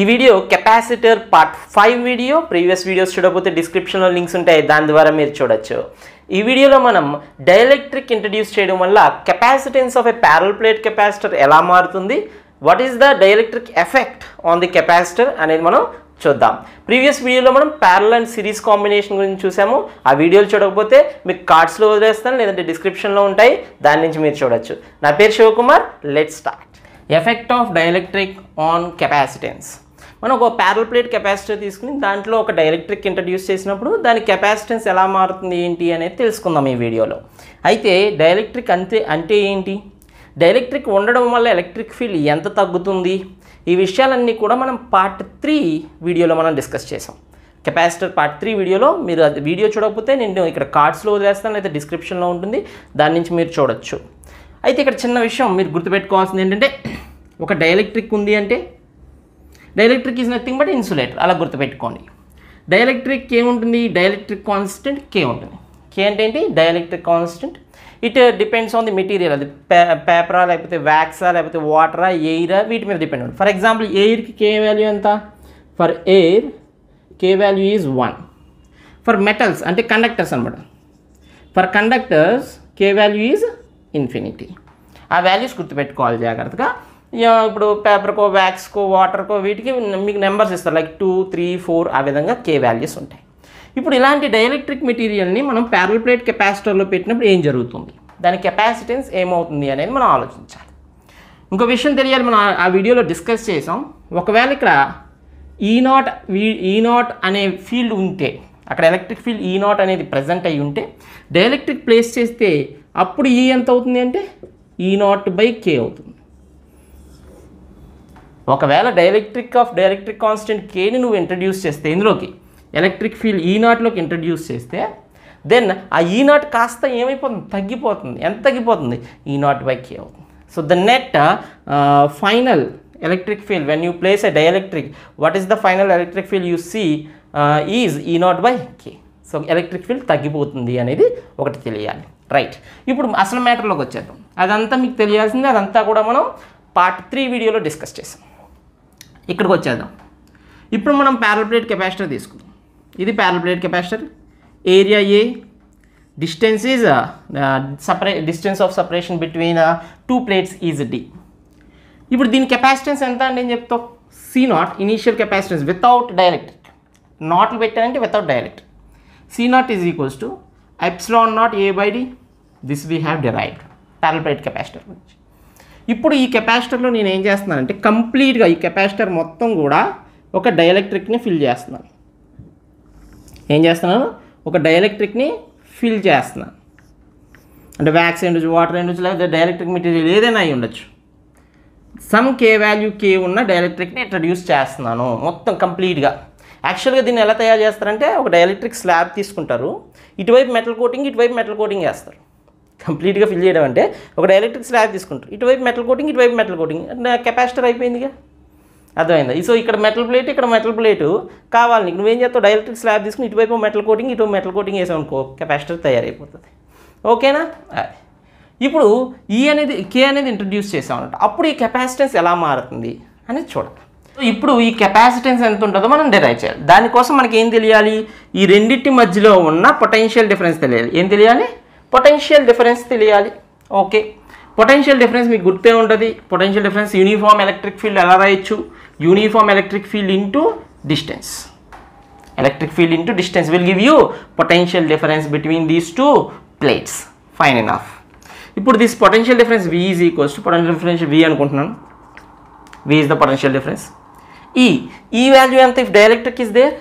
ఈ video capacitor part five video previous videos చూడకపోతే డిస్క్రిప్షన్లో లింక్స్ ఉంటాయి దాని ద్వారా మీరు చూడొచ్చు ఈ వీడియోలో మనం డైఎలక్ట్రిక్ ఇంట్రడ్యూస్ చేయడం వల్ల capacitance of a parallel plate capacitor ఎలా మారుతుంది what is the dielectric effect on the capacitor అనేది మనం చూద్దాం ప్రీవియస్ వీడియోలో మనం ప్యారల్ అండ్ సిరీస్ కాంబినేషన్ గురించి చూసాము ఆ వీడియోలు చూడకపోతే మీకు కార్డ్స్లో వదిలేస్తాను లేదంటే డిస్క్రిప్షన్లో ఉంటాయి దాని నుంచి మీరు చూడొచ్చు నా పేరు Shivakumar let start effect of dielectric on capacitance మనం ఒక ప్యారల్ ప్లేట్ కెపాసిటర్ తీసుకుని దాంట్లో ఒక డైలెక్ట్రిక్ ఇంట్రడ్యూస్ చేసినప్పుడు దాని కెపాసిటెన్స్ ఎలా మారుతుంది ఏంటి అనేది తెలుసుకుందాం ఈ వీడియోలో అయితే డైలెక్ట్రిక్ అంతే అంటే ఏంటి డైలెక్ట్రిక్ ఉండడం వల్ల ఎలక్ట్రిక్ ఫీల్ ఎంత తగ్గుతుంది ఈ విషయాలన్నీ కూడా మనం పార్ట్ త్రీ వీడియోలో మనం డిస్కస్ చేసాం కెపాసిటర్ పార్ట్ త్రీ వీడియోలో మీరు వీడియో చూడకపోతే నేను ఇక్కడ కార్డ్స్లో వదిలేస్తాను లేదా డిస్క్రిప్షన్లో ఉంటుంది దాని నుంచి మీరు చూడొచ్చు అయితే ఇక్కడ చిన్న విషయం మీరు గుర్తుపెట్టుకోవాల్సింది ఏంటంటే ఒక డైఎలక్ట్రిక్ ఉంది అంటే dielectric is nothing but insulator అలా గుర్తుపెట్టుకోండి డైఎలక్ట్రిక్ కే ఉంటుంది డైఎలక్ట్రిక్ కాన్స్టెంట్ కే ఉంటుంది కే అంటే ఏంటి dielectric constant it depends on the material అది పేపరా లేకపోతే వ్యాక్సా లేకపోతే వాటరా ఎయిరా వీటి మీద డిపెండ్ ఉంటుంది ఫర్ ఎగ్జాంపుల్ ఎయిర్కి కే వాల్యూ ఎంత for air K value is one for metals అంటే కండక్టర్స్ అనమాట for conductors K value is infinity ఆ వాల్యూస్ గుర్తుపెట్టుకోవాలి జాగ్రత్తగా ఇప్పుడు పేపర్కో వ్యాక్స్కో వాటర్కో వీటికి మీకు నెంబర్స్ ఇస్తారు లైక్ టూ త్రీ ఫోర్ ఆ విధంగా కే వాల్యూస్ ఉంటాయి ఇప్పుడు ఇలాంటి డైఎలక్ట్రిక్ మెటీరియల్ని మనం ప్యారల్ ప్లేట్ కెపాసిటర్లో పెట్టినప్పుడు ఏం జరుగుతుంది దాని కెపాసిటెన్స్ ఏమవుతుంది అనేది మనం ఆలోచించాలి ఇంకో విషయం తెలియాలి మనం ఆ వీడియోలో డిస్కస్ చేసాం ఒకవేళ ఇక్కడ ఈ e నాట్ ఈ e నాట్ అనే ఫీల్డ్ ఉంటే అక్కడ ఎలక్ట్రిక్ ఫీల్డ్ ఈ e నాట్ అనేది ప్రజెంట్ అయి ఉంటే డైఎలక్ట్రిక్ ప్లేస్ చేస్తే అప్పుడు ఈ e ఎంత అవుతుంది అంటే ఈ నాట్ బై కే అవుతుంది ఒకవేళ డైరెక్ట్రిక్ ఆఫ్ డైరెక్ట్రిక్ కాన్స్టెంట్ కేని నువ్వు ఇంట్రడ్యూస్ చేస్తే ఇందులోకి ఎలక్ట్రిక్ ఫీల్డ్ ఈ నాట్లోకి ఇంట్రడ్యూస్ చేస్తే దెన్ ఆ ఈ నాట్ కాస్త ఏమైపోతుంది తగ్గిపోతుంది ఎంత తగ్గిపోతుంది ఈ నాట్ బై కే అవుతుంది so the net final electric field when you place a dielectric what is the final electric field you see is E naught by K so electric field తగ్గిపోతుంది అనేది ఒకటి తెలియాలి రైట్ ఇప్పుడు అసలు మ్యాటర్లోకి వచ్చేద్దాం అదంతా మీకు తెలియాల్సింది అదంతా కూడా మనం పార్ట్ త్రీ వీడియోలో డిస్కస్ చేసాం ఇక్కడికి వచ్చేద్దాం ఇప్పుడు మనం ప్యారల్ ప్లేట్ కెపాసిటర్ తీసుకుందాం ఇది parallel plate capacitor area A distance is separate distance of separation between two plates is D ఇప్పుడు దీని కెపాసిటెన్స్ ఎంత అండి అని చెప్తావు C naught initial capacitance without direct నాట్లు పెట్టానంటే without direct C naught is equals to epsilon naught A by D this we have derived parallel capacitor గురించి ఇప్పుడు ఈ కెపాసిటర్లో నేను ఏం చేస్తున్నానంటే కంప్లీట్గా ఈ కెపాసిటర్ మొత్తం కూడా ఒక డైఎలక్ట్రిక్ని ఫిల్ చేస్తున్నాను ఏం చేస్తున్నాను ఒక డైఎలక్ట్రిక్ని ఫిల్ చేస్తున్నాను అంటే వ్యాక్స్ ఎండు వాటర్ ఎండు లేదా డైఎలక్ట్రిక్ మెటీరియల్ ఏదైనా అయి ఉండొచ్చు సమ్ కే వాల్యూ కే ఉన్న డైఎలక్ట్రిక్ని ఇంట్రడ్యూస్ చేస్తున్నాను మొత్తం కంప్లీట్గా యాక్చువల్గా దీన్ని ఎలా తయారు చేస్తారంటే ఒక డైఎలక్ట్రిక్ స్లాబ్ తీసుకుంటారు ఇటువైపు మెటల్ కోటింగ్ ఇటువైపు మెటల్ కోటింగ్ చేస్తారు కంప్లీట్గా ఫిల్ చేయడం అంటే ఒక ఎలక్ట్రిక్ స్లాబ్ తీసుకుంటారు ఇటువైపు మెటల్ కోటింగ్ ఇటువైపు మెటల్ కోటింగ్ కెపాసిటర్ అయిపోయిందిగా అర్థమైందా సో ఇక్కడ మెటల్ ప్లేట్ ఇక్కడ మెటల్ ప్లేట్ కావాలి నీకు నువ్వేం చేస్తావు డైరెక్ట్ స్లాబ్ తీసుకుని ఇటువైపు మెటల్ కోటింగ్ ఇటు మెటల్ కోటింగ్ వేసావు అనుకో కెపాసిటర్ తయారైపోతుంది ఓకేనా ఇప్పుడు ఈ అనేది కే అనేది ఇంట్రడ్యూస్ చేసాం అప్పుడు ఈ కెపాసిటెన్స్ ఎలా మారుతుంది అనేది చూడాలి ఇప్పుడు ఈ కెపాసిటెన్స్ ఎంత ఉంటుందో మనం డిరైవ్ చేయాలి దానికోసం మనకి ఏం తెలియాలి ఈ రెండింటి మధ్యలో ఉన్న పొటెన్షియల్ డిఫరెన్స్ తెలియాలి ఏం తెలియాలి పొటెన్షియల్ డిఫరెన్స్ తెలియాలి ఓకే పొటెన్షియల్ డిఫరెన్స్ మీకు గుర్తే ఉంటుంది potential difference uniform electric field ఎలా రాయొచ్చు uniform electric field into distance electric field into distance will give you potential difference between these two plates fine and of ఇప్పుడు this potential difference V is equals to potential difference V అనుకుంటున్నాను V is the potential difference ఈ ఈ value ఎంత if dielectric is there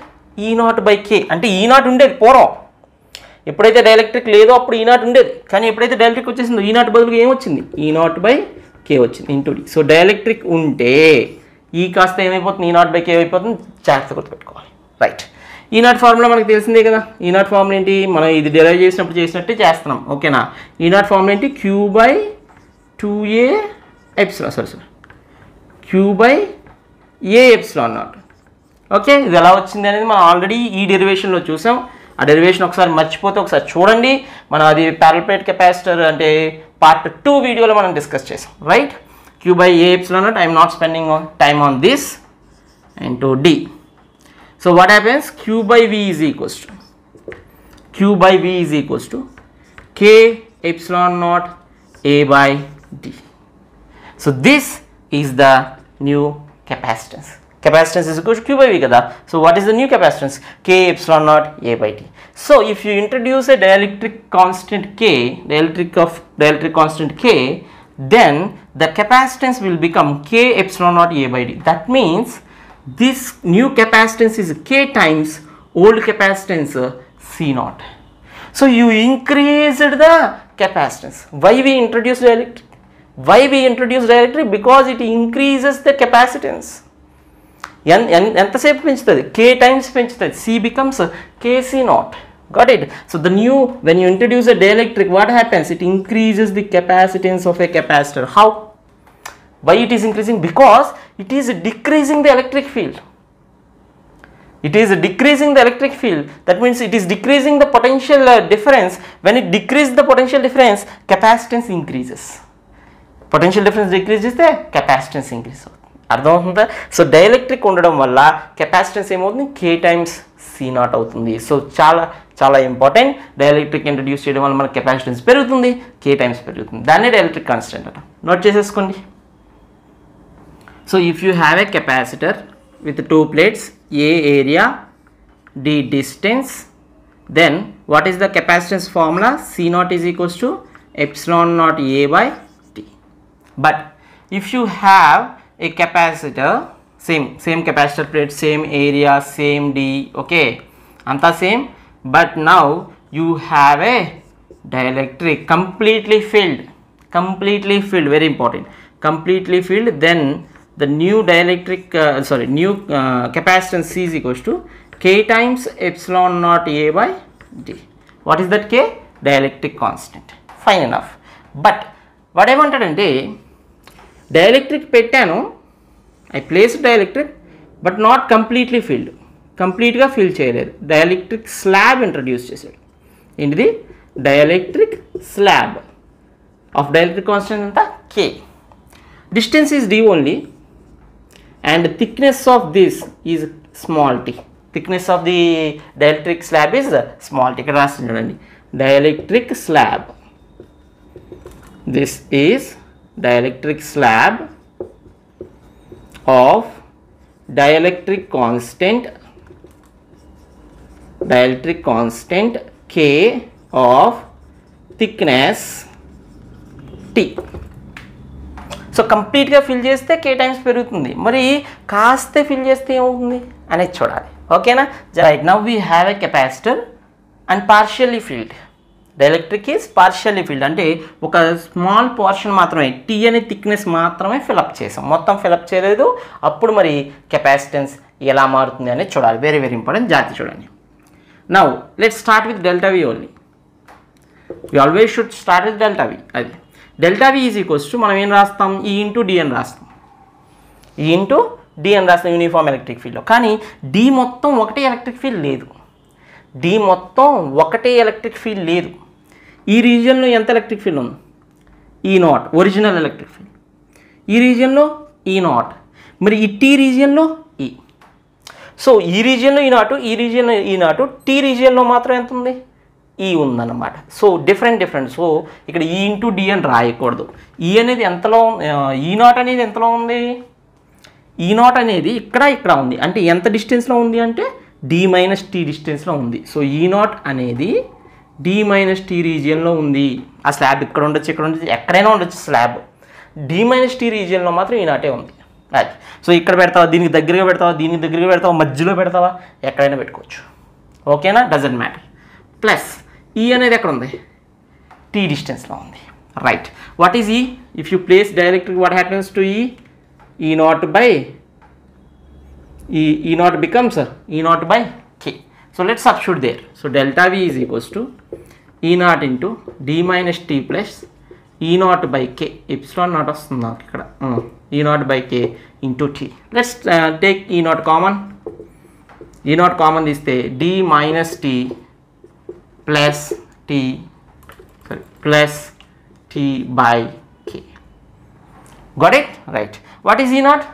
E naught by కే అంటే ఈ e not ఉండేది పూర్వం ఎప్పుడైతే డైఎలక్ట్రిక్ లేదో అప్పుడు ఈనాట్ ఉండేది కానీ ఎప్పుడైతే డైలెక్ట్రిక్ వచ్చేసిందో ఈనాట్ బదులుగా ఏమొచ్చింది ఈనాట్ బై కే వచ్చింది ఇంటూ డి సో డైలెక్ట్రిక్ ఉంటే ఈ కాస్త ఏమైపోతుంది ఈనాట్ బై కే అయిపోతుంది జాగ్రత్త గుర్తుపెట్టుకోవాలి రైట్ ఈనాట్ ఫార్ములా మనకు తెలిసిందే కదా ఈనాట్ ఫార్ములా ఏంటి మనం ఇది డెరైవ్ చేసినప్పుడు చేసినట్టే చేస్తున్నాం ఓకేనా ఈనాట్ ఫార్ములా ఏంటి Q by two A epsilon sorry sir Q by A epsilon naught okay ఇది ఎలా వచ్చింది అనేది మనం ఆల్రెడీ ఈ డెరివేషన్లో చూసాం ఆ డెరివేషన్ ఒకసారి మర్చిపోతే ఒకసారి చూడండి మనం అది ప్యారల్పేట్ కెపాసిటర్ అంటే పార్ట్ టూ వీడియోలో మనం డిస్కస్ చేసాం right Q by A epsilon naught I'm not spending time on this and to D so what happens Q by V is equals to Q by V is equals to K epsilon naught A by D so this is the new capacitance capacitance is equal to q by v kada so what is the new capacitance k epsilon naught a by t so if you introduce a dielectric constant k dielectric of dielectric constant k then the capacitance will become k epsilon naught a by D. that means this new capacitance is k times old capacitance uh, c naught so you increased the capacitance why we introduce dielectric why we introduce dielectric because it increases the capacitance ఎన్ pinch ఎంతసేపు k times times పెంచుతుంది c becomes k c naught. got it so the new when you introduce a dielectric what happens it increases the capacitance of a capacitor how why it is increasing because it is decreasing the electric field it is decreasing the electric field that means it is decreasing the potential uh, difference when it decreases the potential difference capacitance increases potential difference decreases the capacitance increases అర్థమవుతుందా so dielectric ఉండడం వల్ల capacitance ఏమవుతుంది K times C naught అవుతుంది so చాలా చాలా important dielectric introduce చేయడం వల్ల మన కెపాసిటెన్స్ పెరుగుతుంది కే టైమ్స్ పెరుగుతుంది దాన్నే డైఎలక్ట్రిక్ కాన్స్టెంట్ అంట నోట్ చేసేసుకోండి so if you have a capacitor with two plates A area D distance then what is the capacitance formula C naught is equals to epsilon naught A by T but if you have a capacitor same same capacitor plate same area same d okay the same but now you have a dielectric completely filled completely filled very important completely filled then the new dielectric uh, sorry new uh, capacitance c is equals to k times epsilon naught a by d what is that k dielectric constant fine enough but what i wanted in do dielectric pettano i placed dielectric but not completely filled complete ga fill cheyaledu dielectric slab introduce chesadu into the dielectric slab of dielectric constant anta k distance is d only and the thickness of this is small t thickness of the dielectric slab is small t ikkada rasthunnadandi dielectric slab this is dielectric slab of dielectric constant dielectric constant K of thickness T. So కంప్లీట్గా fill చేస్తే K times పెరుగుతుంది మరి కాస్తే fill చేస్తే ఏమవుతుంది అనేది చూడాలి ఓకేనా right now we have a capacitor and partially filled dielectric is partially filled అంటే ఒక స్మాల్ పోర్షన్ మాత్రమే టీ అనే థిక్నెస్ మాత్రమే ఫిలప్ చేసాం మొత్తం ఫిలప్ చేయలేదు అప్పుడు మరి కెపాసిటెన్స్ ఎలా మారుతుంది అనేది చూడాలి వెరీ వెరీ ఇంపార్టెంట్ జాతి చూడండి now let start with delta V only V always should start with delta V అది delta V is equals to మనం ఏం రాస్తాం ఈ ఇంటూ డి అని రాస్తాం ఈ ఇంటూ డి అని రాస్తాం యూనిఫామ్ ఎలక్ట్రిక్ ఫీల్డ్లో కానీ డి మొత్తం ఒకటే ఎలక్ట్రిక్ ఫీల్డ్ లేదు డి మొత్తం ఒకటే ఎలక్ట్రిక్ ఫీల్డ్ లేదు ఈ రీజియన్లో ఎంత ఎలక్ట్రిక్ ఫీల్డ్ ఉంది ఈ నాట్ ఒరిజినల్ ఎలక్ట్రిక్ ఫీల్డ్ ఈ రీజియన్లో ఈ e నాట్ మరి ఈ టీ రీజియన్లో ఈ e. సో ఈ రీజియన్లో ఈ e నాటు ఈ రీజియన్లో ఈ నాటు టీ రీజియన్లో మాత్రం ఎంత ఉంది ఈ ఉందన్నమాట సో డిఫరెంట్ డిఫరెంట్ సో ఇక్కడ ఈ ఇంటూ డి అని రాయకూడదు ఈ అనేది ఎంతలో ఈ నాట్ అనేది ఎంతలో ఉంది ఈ నాట్ అనేది ఇక్కడ ఇక్కడ ఉంది అంటే ఎంత డిస్టెన్స్లో ఉంది అంటే డి మైనస్ టీ డిస్టెన్స్లో ఉంది సో ఈ నాట్ అనేది డి మైనస్ టీ రీజియన్లో ఉంది ఆ స్లాబ్ ఇక్కడ ఉండొచ్చు ఇక్కడ ఉండొచ్చు ఎక్కడైనా ఉండొచ్చు స్లాబ్ డి మైనస్ టీ రీజియన్లో మాత్రం ఈనాటే ఉంది అది సో ఇక్కడ పెడతావా దీనికి దగ్గరగా పెడతావా దీనికి దగ్గరగా పెడతావా మధ్యలో పెడతావా ఎక్కడైనా పెట్టుకోవచ్చు ఓకేనా డజంట్ మ్యాటర్ ప్లస్ ఈ అనేది ఎక్కడ ఉంది టీ డిస్టెన్స్లో ఉంది right what is E if you place direct what happens to E E naught by E E naught becomes E naught by So let's substitute there. So delta V is equals to E naught into D minus T plus E naught by K. Epsilon naught of నాకు hmm. E naught by K into T. Let's uh, take E naught common. E naught common is the D minus T plus T sorry plus T by K. Got it? Right. What is E naught?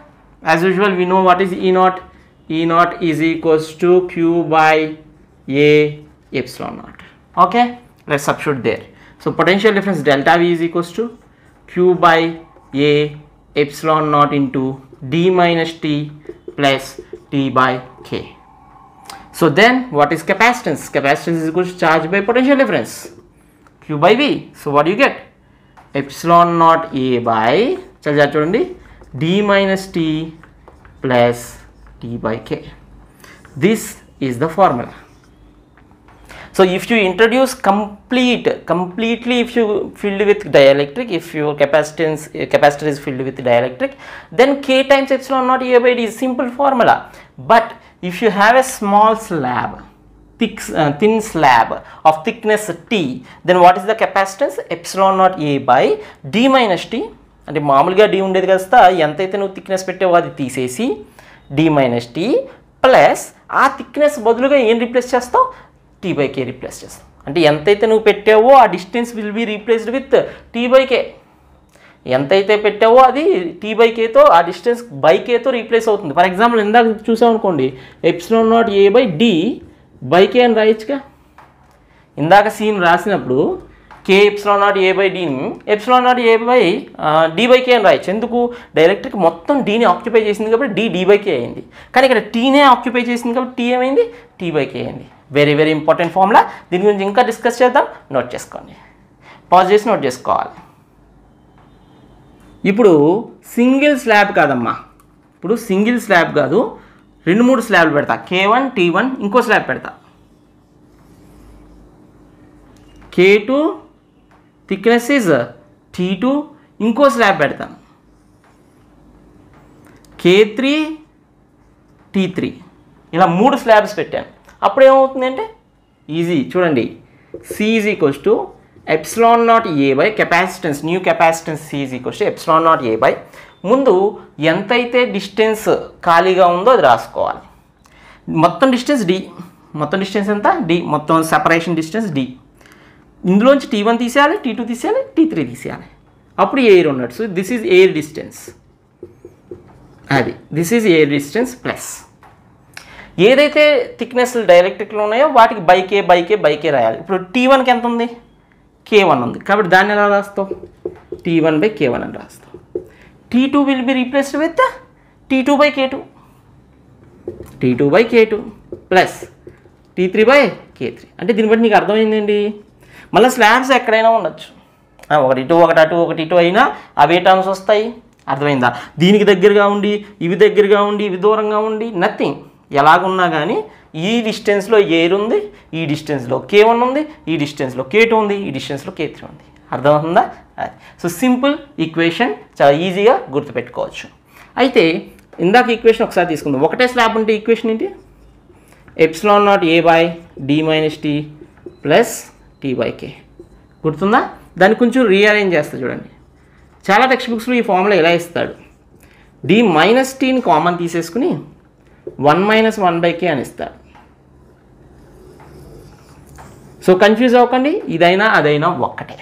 As usual we know what is E naught. E naught is equals to Q by A epsilon naught. Okay, let's substitute there. So potential difference delta V is equals to Q by A epsilon naught into D minus T plus T by K. So then what is capacitance? Capacitance is equal to charge by potential difference Q by V. So what do you get? Epsilon naught A by charge చూడండి D minus T plus by K. This is the formula. So if you introduce complete, completely if you filled with dielectric, if your capacitance capacitor is filled with dielectric, then k times epsilon naught A by D is simple formula. But if you have a small slab, thick, uh, thin slab of thickness T, then what is the capacitance? Epsilon naught A by D minus T. And the D ఉండేది కాస్త ఎంతైతే నువ్వు thickness పెట్టావో అది D minus T plus ఆ thickness బదులుగా ఏం replace చేస్తావు టీ బై కే రీప్లేస్ చేస్తావు అంటే ఎంతైతే నువ్వు పెట్టావో ఆ distance will be replaced with T by K ఎంతైతే పెట్టావో అది టీ బై కేతో ఆ డిస్టెన్స్ బై కేతో రీప్లేస్ అవుతుంది ఫర్ ఎగ్జాంపుల్ ఇందాక చూసామనుకోండి epsilon naught A by D by K అని రాయొచ్చుగా ఇందాక సీన్ రాసినప్పుడు K epsilon naught A by డీని epsilon naught A by D by K అని రాయొచ్చు ఎందుకు డైరెక్ట్కి మొత్తం డీని ఆక్యుపై చేసింది కాబట్టి డీ డీ కే అయింది కానీ ఇక్కడ టీనే ఆక్యుపై చేసింది కాబట్టి టీ ఏమైంది టీ బై కే అయింది వెరీ వెరీ ఇంపార్టెంట్ ఫార్ములా దీని గురించి ఇంకా డిస్కస్ చేద్దాం నోట్ చేసుకోండి పాజ్ చేసి నోట్ చేసుకోవాలి ఇప్పుడు సింగిల్ స్లాబ్ కాదమ్మా ఇప్పుడు సింగిల్ స్లాబ్ కాదు రెండు మూడు స్లాబ్లు పెడతా కే వన్ టీ వన్ ఇంకో స్లాబ్ పెడతా K two thickness is T two ఇంకో స్లాబ్ పెడతాం కే త్రీ టీ త్రీ ఇలా మూడు స్లాబ్స్ పెట్టాను అప్పుడు ఏమవుతుందంటే ఈజీ చూడండి C is equals to epsilon naught A by capacitance new capacitance C is equals to epsilon naught A by ముందు ఎంతైతే డిస్టెన్స్ ఖాళీగా ఉందో అది రాసుకోవాలి మొత్తం డిస్టెన్స్ డి మొత్తం డిస్టెన్స్ ఎంత డి మొత్తం సపరేషన్ డిస్టెన్స్ డి ఇందులోంచి టీ వన్ తీసేయాలి టీ టూ తీసేయాలి టీ త్రీ తీసేయాలి అప్పుడు ఎయిర్ ఉన్నట్టు so this is air distance అది this is air distance plus ఏదైతే థిక్నెస్లు డైరెక్ట్రిక్లు ఉన్నాయో వాటికి బైకే బైకే బైకే రాయాలి ఇప్పుడు టీ వన్కి ఎంత ఉంది కే వన్ ఉంది కాబట్టి దాన్ని ఎలా రాస్తాం T one by K one అని రాస్తాం T two will be replaced with T two by K two T two by K two plus T three by K three అంటే దీన్ని బట్టి నీకు అర్థమైందండి మళ్ళీ స్లాబ్స్ ఎక్కడైనా ఉండొచ్చు ఒకటి ఇటు ఒకటి అటు ఒకటి ఇటు అయినా అవే టర్మ్స్ వస్తాయి అర్థమైందా దీనికి దగ్గరగా ఉండి ఇవి దగ్గరగా ఉండి ఇవి దూరంగా ఉండి నథింగ్ ఎలాగున్నా కానీ ఈ డిస్టెన్స్లో ఎయిర్ ఉంది ఈ డిస్టెన్స్లో కే వన్ ఉంది ఈ డిస్టెన్స్లో కే టూ ఉంది ఈ డిస్టెన్స్లో కే త్రీ ఉంది అర్థమవుతుందా అది సో సింపుల్ ఈక్వేషన్ చాలా ఈజీగా గుర్తుపెట్టుకోవచ్చు అయితే ఇందాక ఈక్వేషన్ ఒకసారి తీసుకుందాం ఒకటే స్లాబ్ ఉంటే ఈక్వేషన్ ఏంటి epsilon naught A by D minus T plus T by K గుర్తుందా దాన్ని కొంచెం రీఅరేంజ్ చేస్తా చూడండి చాలా టెక్స్ట్ బుక్స్లో ఈ ఫార్ములా ఇలా ఇస్తాడు డి మైనస్ టీని కామన్ తీసేసుకుని one minus one by K అని ఇస్తాడు సో కన్ఫ్యూజ్ అవ్వకండి ఇదైనా అదైనా ఒక్కటే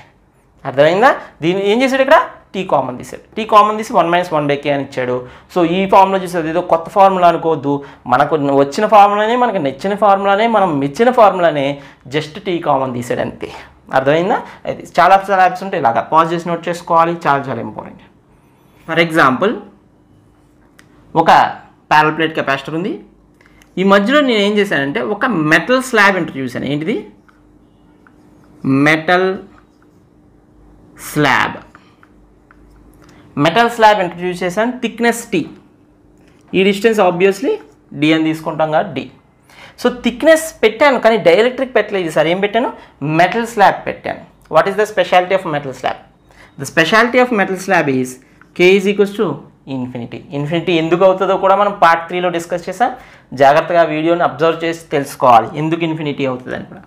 అర్థమైందా దీన్ని ఏం చేశాడు ఇక్కడ టీ కామన్ తీసాడు టీ కామన్ తీసి one minus one by K అని ఇచ్చాడు సో ఈ ఫార్ములా చూసేది ఏదో కొత్త ఫార్ములా అనుకోవద్దు మనకు వచ్చిన ఫార్ములానే మనకు నచ్చిన ఫార్ములానే మనం మెచ్చిన ఫార్ములానే జస్ట్ టీ కామన్ తీసాడు అంతే అర్థమైందా అది చాలా చాలా యాప్స్ ఉంటాయి ఇలాగా పాజ్ చేసి నోట్ చేసుకోవాలి చాలా చాలా ఇంపార్టెంట్ ఫర్ ఎగ్జాంపుల్ ఒక ప్యారల్ ప్లేట్ కెపాసిటర్ ఉంది ఈ మధ్యలో నేను ఏం చేశానంటే ఒక మెటల్ స్లాబ్ ఇంటర్ ఏంటిది metal slab metal slab introduce చేశాను థిక్నెస్ టీ ఈ డిస్టెన్స్ ఆబ్వియస్లీ డి అని తీసుకుంటాం కదా డి సో థిక్నెస్ పెట్టాను కానీ డైరెక్ట్రిక్ పెట్టలేదు సార్ ఏం పెట్టాను మెటల్ స్లాబ్ పెట్టాను what is the speciality of metal slab the speciality of metal slab is k is equals to infinity infinity ఎందుకు అవుతుందో కూడా మనం పార్ట్ త్రీలో డిస్కస్ చేసాం జాగ్రత్తగా వీడియోని అబ్జర్వ్ చేసి తెలుసుకోవాలి ఎందుకు ఇన్ఫినిటీ అవుతుందని కూడా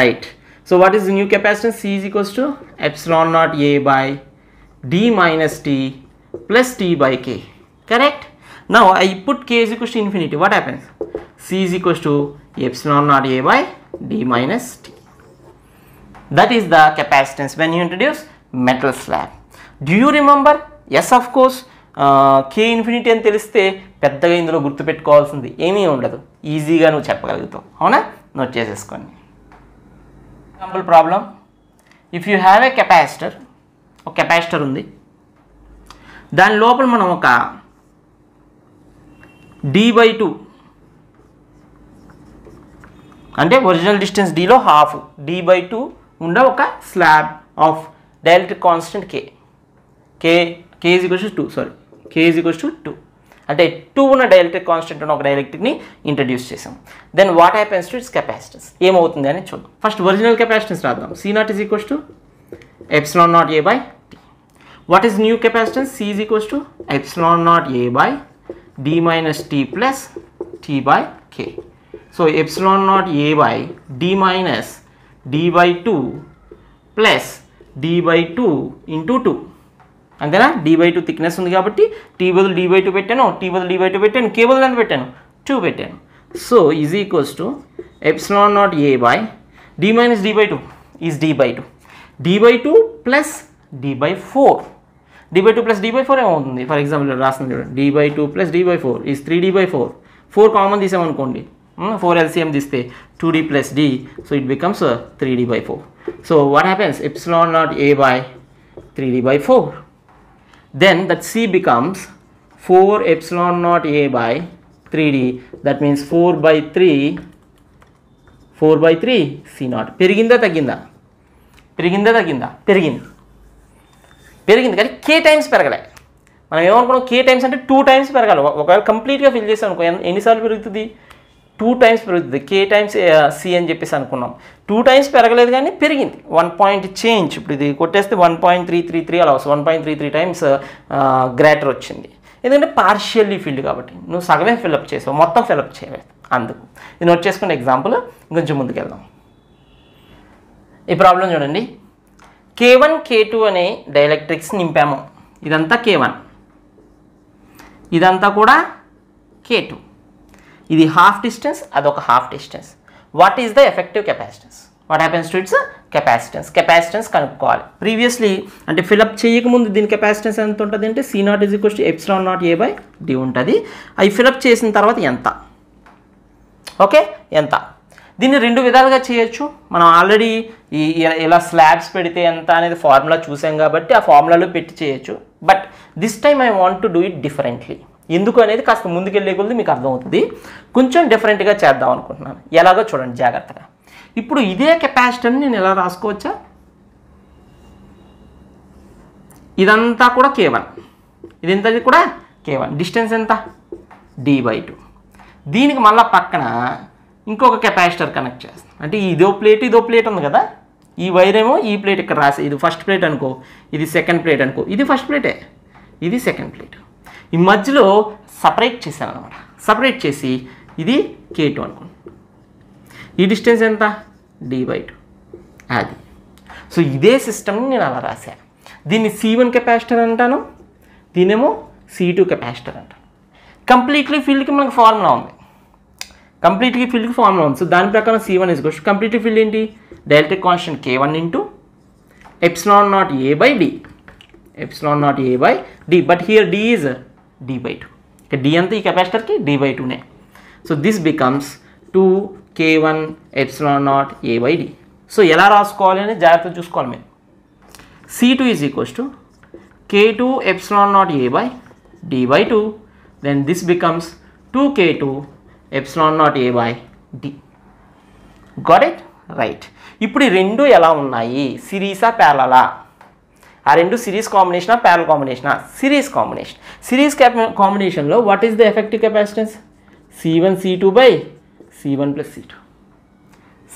right so what is new capacity is equals to epsilon naught A by d minus t plus t by k correct now i put k is equal to infinity what happens c is equal to epsilon naught a by d minus t that is the capacitance when you introduce metal slab do you remember yes of course k infinity అని తెలిస్తే పెద్దగా ఇందులో గుర్తుపెట్టుకోవాల్సింది ఏమీ ఉండదు ఈజీగా నువ్వు చెప్పగలుగుతావు అవునా నోట్ చేసేసుకోండి example problem if you have a capacitor ఒక కెపాసిటర్ ఉంది దాని లోపల మనం ఒక డి బై టూ అంటే ఒరిజినల్ డిస్టెన్స్ డిలో హాఫ్ డి బై టూ ఉండే ఒక slab of dielectric constant K K KG question two sorry KG question two అంటే టూ ఉన్న డైలెక్ట్రిక్ కాన్స్టెంట్ ఉన్న ఒక డైలెక్ట్రిక్ని ఇంట్రడ్యూస్ చేసాం then what happens to its capacitance ఏమవుతుంది అని చూద్దాం ఫస్ట్ ఒరిజినల్ కెపాసిటీస్ రాద్దాం C not is equals to epsilon naught A by T. What is new capacitance? C is equals to epsilon naught A by D minus T plus T by K. So, epsilon naught A by D minus D by 2 plus D by 2 into 2. And then ah, D by 2 thickness on the T will D by 2 by 10, no, T will D by 2 by 10, K will length by 10, 2 by 10. So, is equals to epsilon naught A by D minus D by 2 is D by 2 d by 2 plus d by 4 d by 2 plus d by 4 ఏమవుతుంది for example రాసిన చూడండి d by 2 plus d by 4 is three d by four four common తీసామనుకోండి four LCM తీస్తే two d plus d so it becomes three d by four so what happens epsilon naught A by three d by four then that c becomes four epsilon naught A by three d that means four by three four by three c naught పెరిగిందా తగ్గిందా పెరిగిందా తగ్గిందా పెరిగింది పెరిగింది కానీ K times పెరగలే మనం ఏమనుకున్నాం కే టైమ్స్ అంటే టూ టైమ్స్ పెరగాలి ఒకవేళ కంప్లీట్గా ఫిల్ చేసాం అనుకో ఎన్నిసార్లు పెరుగుతుంది టూ టైమ్స్ పెరుగుతుంది కే టైమ్స్ సి అని చెప్పేసి అనుకున్నాం టూ టైమ్స్ పెరగలేదు కానీ పెరిగింది వన్ పాయింట్ చేంజ్ ఇప్పుడు ఇది కొట్టేస్తే one point three three three అలా వస్తుంది one point three three times greater వచ్చింది ఎందుకంటే పార్షియల్లీ ఫిల్డ్ కాబట్టి నువ్వు సగమే ఫిల్అప్ చేసావు మొత్తం ఫిల్అప్ చేయలేదు అందుకు ఇది నోట్ చేసుకునే ఎగ్జాంపుల్ ఇంకొంచెం ముందుకెళ్దాం ఈ ప్రాబ్లం చూడండి కే వన్ కే టూ అనే డైలెక్ట్రిక్స్ నింపాము ఇదంతా కే వన్ ఇదంతా కూడా కే టూ ఇది హాఫ్ డిస్టెన్స్ అదొక half distance what is the effective capacitance what happens to its capacitance capacitance కనుక్కోవాలి ప్రీవియస్లీ అంటే ఫిలప్ చేయకముందు దీని కెపాసిటెన్స్ ఎంత ఉంటుంది అంటే c not is equals to epsilon naught A by d ఉంటుంది అవి ఫిలప్ చేసిన తర్వాత ఎంత ఓకే ఎంత దీన్ని రెండు విధాలుగా చేయొచ్చు మనం ఆల్రెడీ ఈ ఇలా స్లాబ్స్ పెడితే ఎంత అనేది ఫార్ములా చూసాం కాబట్టి ఆ ఫార్ములాలో పెట్టి చేయొచ్చు but this time I want to do it differently ఎందుకు అనేది కాస్త ముందుకెళ్ళే కొద్ది మీకు అర్థమవుతుంది కొంచెం డిఫరెంట్గా చేద్దాం అనుకుంటున్నాను ఎలాగో చూడండి జాగ్రత్తగా ఇప్పుడు ఇదే కెపాసిటర్ని నేను ఎలా రాసుకోవచ్చా ఇదంతా కూడా కేవన్ ఇది ఎంతది కూడా కేవన్ డిస్టెన్స్ ఎంత డి బై టూ దీనికి మళ్ళా పక్కన ఇంకొక కెపాసిటర్ కనెక్ట్ చేస్తాం అంటే ఇదో ప్లేట్ ఇదో ప్లేట్ ఉంది కదా ఈ వైర్ ఏమో ఈ ప్లేట్ ఇక్కడ రాసి ఇది ఫస్ట్ ప్లేట్ అనుకో ఇది సెకండ్ ప్లేట్ అనుకో ఇది ఫస్ట్ ప్లేటే ఇది సెకండ్ ప్లేట్ ఈ మధ్యలో సపరేట్ చేశాను అనమాట సపరేట్ చేసి ఇది కే టూ అనుకోండి ఈ డిస్టెన్స్ ఎంత డీ బై టూ అది సో ఇదే సిస్టమ్ని నేను అలా రాశాను దీన్ని సి వన్ కెపాసిటర్ అంటాను దీనేమో సి టూ కెపాసిటర్ అంటాను కంప్లీట్లీ ఫీల్డ్కి మనకు ఫార్ములా ఉంది कंप्लीट की फील्ड की फार्मला सो दाने प्रकार C one is question complete field डेलटे question K one into epsilon naught A by d epsilon naught A by d but here d is d by two d अंत capacitor की d by टूने so this becomes two K one epsilon naught A by d so एवाली जाग्रत चूस मैं C two is equal to के two epsilon naught A by d by two दिश becomes two के two epsilon naught A by d got it right ఇప్పుడు ఈ రెండు ఎలా ఉన్నాయి సిరీసా ప్యారలలా ఆ రెండు సిరీస్ కాంబినేషనా ప్యారల్ కాంబినేషనా సిరీస్ కాంబినేషన్ సిరీస్ కాంబినేషన్లో what is the effective capacitance c one c two by c one plus c two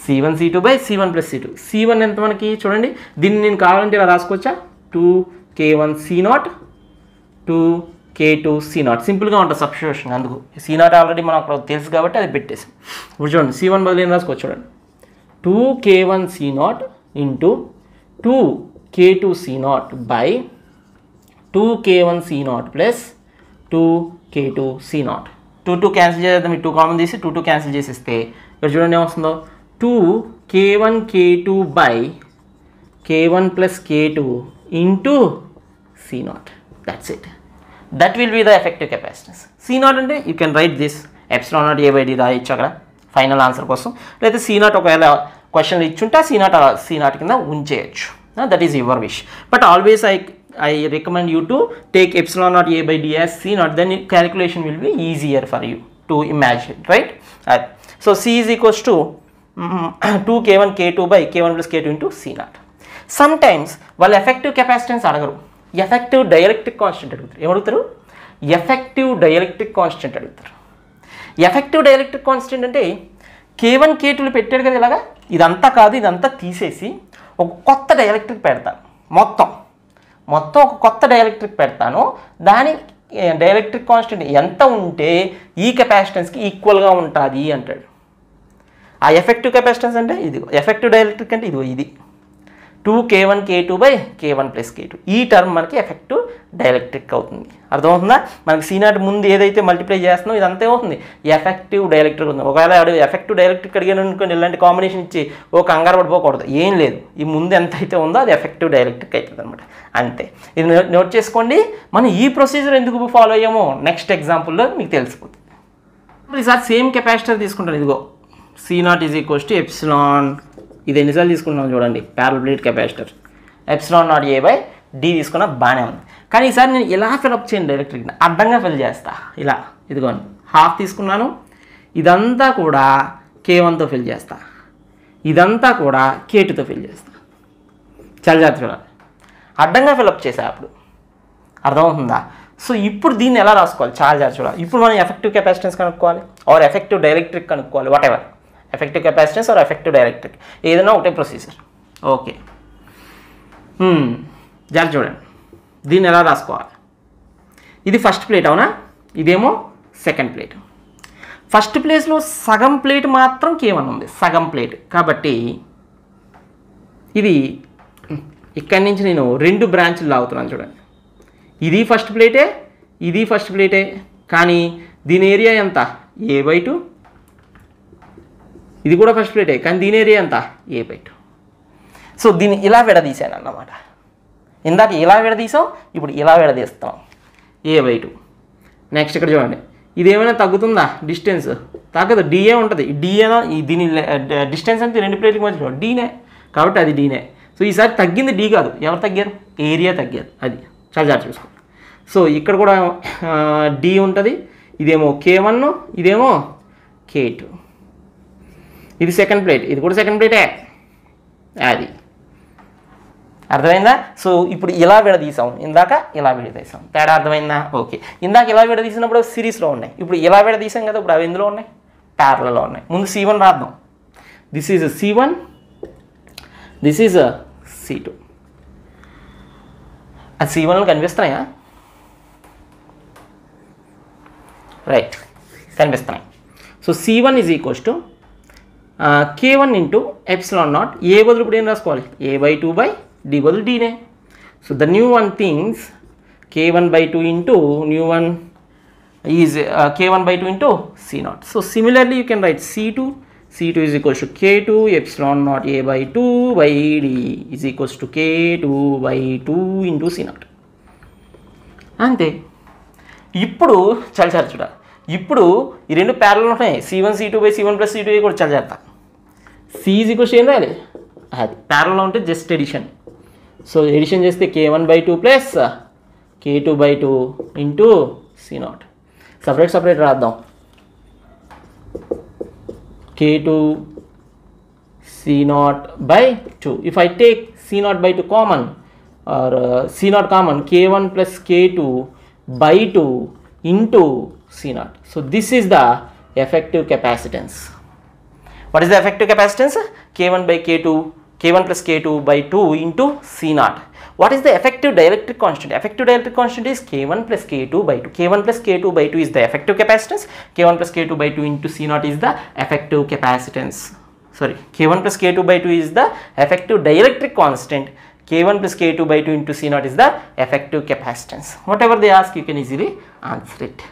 c one c two by c one plus c two c one ఎంత మనకి చూడండి దీన్ని నేను కావాలంటే ఇలా రాసుకోవచ్చా two k one c naught two k2 c0 simple గా ఉంటది సబ్స్టిట్యూషన్ అందుకో c0 ऑलरेडी మనకు తెలుసు కాబట్టి అది పెట్టేసి ఇప్పుడు చూడండి c1 బదులు ఏందరాస్ కొచ చూడండి 2k1 c0 * 2k2 c0 / 2k1 c0 + 2k2 c0 2 2 cancel చేద్దాం అంటే 2 కామన్ తీసి 2 2 క్యాన్సిల్ చేసిస్తే ఇక్కడ చూడండి ఏమొస్తుందో 2 k1 k2 / k1 + k2 * c0 that's it that will be the effective capacitance c naught అంటే you can write this epsilon naught A by d రాయొచ్చు అక్కడ ఫైనల్ ఆన్సర్ కోసం లేదా సీ నాట్ ఒకవేళ క్వశ్చన్ ఇచ్చుంటే సి నాట్ సి నాట్ కింద ఉంచేయచ్చు that is your wish but always I I recommend you to take epsilon naught A by d as not then calculation will be easier for you to imagine right so c is equals to two k one k two by K one plus k two into c naught sometimes వాళ్ళు effective capacitance అడగరు effective dielectric constant అడుగుతారు ఏమడుగుతారు effective dielectric constant అడుగుతారు effective dielectric constant అంటే k one కే tool పెట్టాడు కదా ఇలాగా ఇదంతా కాదు ఇదంతా తీసేసి ఒక కొత్త డైలెక్ట్రిక్ పెడతాను మొత్తం మొత్తం ఒక కొత్త డైలెక్ట్రిక్ పెడతాను దాని డైలెక్ట్రిక్ కాన్స్టెంట్ ఎంత ఉంటే ఈ కెపాసిటెన్స్కి ఈక్వల్గా ఉంటుంది అంటాడు ఆ ఎఫెక్టివ్ కెపాసిటెన్స్ అంటే ఇది ఎఫెక్టివ్ డైలెక్ట్రిక్ అంటే ఇది ఇది two k one k two by K one plus k two ఈ టర్మ్ మనకి ఎఫెక్టివ్ డైలెక్ట్రిక్ అవుతుంది అర్థమవుతుందా మనకి సీనాట్ ముందు ఏదైతే మల్టిప్లై చేస్తున్నాం ఇదంతా అవుతుంది ఎఫెక్టివ్ డైలెక్ట్రిక్ ఉంది ఒకవేళ ఆడు ఎఫెక్టివ్ డైలెక్ట్రిక్ అడిగిన ఇలాంటి కాంబినేషన్ ఇచ్చి ఓ కంగారు పడిపోకూడదు ఏం లేదు ఈ ముందు ఎంత అయితే ఉందో అది ఎఫెక్టివ్ డైలెక్ట్రిక్ అవుతుంది అనమాట అంతే ఇది నోట్ చేసుకోండి మనం ఈ ప్రొసీజర్ ఎందుకు ఫాలో అయ్యామో నెక్స్ట్ ఎగ్జాంపుల్లో మీకు తెలిసిపోతుంది ఈసారి సేమ్ కెపాసిటర్ తీసుకుంటాను ఇదిగో c naught is equals to epsilon ఇది ఎన్నిసార్లు తీసుకుంటున్నాం చూడండి parallel plate capacitor epsilon naught A by d తీసుకున్న బాగానే ఉంది కానీ ఈసారి నేను ఇలా ఫిల్అప్ చేయండి ఎలక్ట్రిక్ని అడ్డంగా ఫిల్ చేస్తా ఇలా ఇదిగోండి హాఫ్ తీసుకున్నాను ఇదంతా కూడా కే వన్తో ఫిల్ చేస్తా ఇదంతా కూడా కే టూతో ఫిల్ చేస్తా చాలా జాగ్రత్త అడ్డంగా ఫిల్అప్ చేసా అప్పుడు అర్థమవుతుందా సో ఇప్పుడు దీన్ని ఎలా రాసుకోవాలి చాలా జాగ్రత్త ఇప్పుడు మనం ఎఫెక్టివ్ కెపాసిటెన్స్ కనుక్కోవాలి ఆర్ ఎఫెక్టివ్ డైరెక్ట్రిక్ కనుక్కోవాలి whatever effective capacitance or effective dielectric ఏదైనా ఒకటే ప్రొసీజర్ ఓకే hmm. జాగ్రత్త చూడండి దీన్ని ఎలా రాసుకోవాలి ఇది ఫస్ట్ ప్లేట్ అవునా ఇదేమో సెకండ్ ప్లేట్ ఫస్ట్ ప్లేస్లో సగం ప్లేట్ మాత్రం కేవలం ఉంది సగం ప్లేట్ కాబట్టి ఇది ఇక్కడి నుంచి నేను రెండు బ్రాంచ్లు లాగుతున్నాను చూడండి ఇది ఫస్ట్ ప్లేటే ఇది ఫస్ట్ ప్లేటే కానీ దీని ఏరియా ఎంత ఏ బై టూ ఇది కూడా ఫస్ట్ ప్లేటే కానీ దీని ఏరియా అంతా ఏ బయట సో దీన్ని ఇలా విడదీశాను అన్నమాట ఇందాక ఇలా విడదీసాం ఇప్పుడు ఇలా విడదీస్తాం ఏ బై నెక్స్ట్ ఇక్కడ చూడండి ఇది ఏమైనా తగ్గుతుందా డిస్టెన్స్ తగ్గదు డిఏ ఉంటుంది డిఏనా దీని డిస్టెన్స్ అంటే రెండు ప్లేట్లకి మంచి డీనే కాబట్టి అది డీనే సో ఈసారి తగ్గింది డీ కాదు ఎవరు తగ్గారు ఏరియా తగ్గారు అది చాలా జాగ్రత్త సో ఇక్కడ కూడా డి ఉంటుంది ఇదేమో కే వన్ ఇదేమో కే టూ ఇది సెకండ్ ప్లేట్ ఇది కూడా సెకండ్ ప్లేటే ఆది అర్థమైందా సో ఇప్పుడు ఇలా వేడ తీసాం ఇందాక ఇలా వేడ తీసాం tetrahedral అర్థమైందా ఓకే ఇందాక ఇలా వేడ తీసినప్పుడు సిరీస్ లో ఉన్నాయి ఇప్పుడు ఇలా వేడ తీసాం కదా ఇప్పుడు అవి ఎందులో ఉన్నాయి parallel లో ఉన్నాయి ముందు c1 రాద్దాం this is a c1 this is a c2 a c1 ని కన్విస్ట్ రయ్ రైట్ కన్విస్ట్ so c1 is equal to k one into epsilon naught a బదులు ఇప్పుడు ఏం రాసుకోవాలి a by two by d బదులు డీనే so the new one things k one by two into new one is k one by two into c naught so similarly you can write c two c two is equals to k two epsilon naught A by two by D is equals to k two by two into c naught అంతే ఇప్పుడు చలిచారు చూడ ఇప్పుడు ఈ రెండు parallel ఉంటాయి c1 c2 / c1 + c2 ఇ కొర్ చేంజార్తా c = c ఏం రాయాలి హది parallel ఉంటాయి జస్ట్ అడిషన్ సో అడిషన్ చేస్తే k1 / 2 + k2 / 2 * c0 సబ్ట్రాక్ సపరేట్ రాద్దాం k2 c0 / 2 if I take c0 / 2 common or c0 common k1 + k2 / 2 * C naught. So this is the effective capacitance. What is the effective capacitance? K1 by K2, K1 plus K2 by 2 into C naught. What is the effective dielectric constant? Effective dielectric constant is K1 plus K2 by 2. K1 plus K2 by 2 is the effective capacitance. K1 plus K2 by 2 into C naught is the effective capacitance. Sorry, K1 plus K2 by 2 is the effective dielectric constant. K1 plus K2 by 2 into C naught is the effective capacitance. Whatever they ask, you can easily answer it.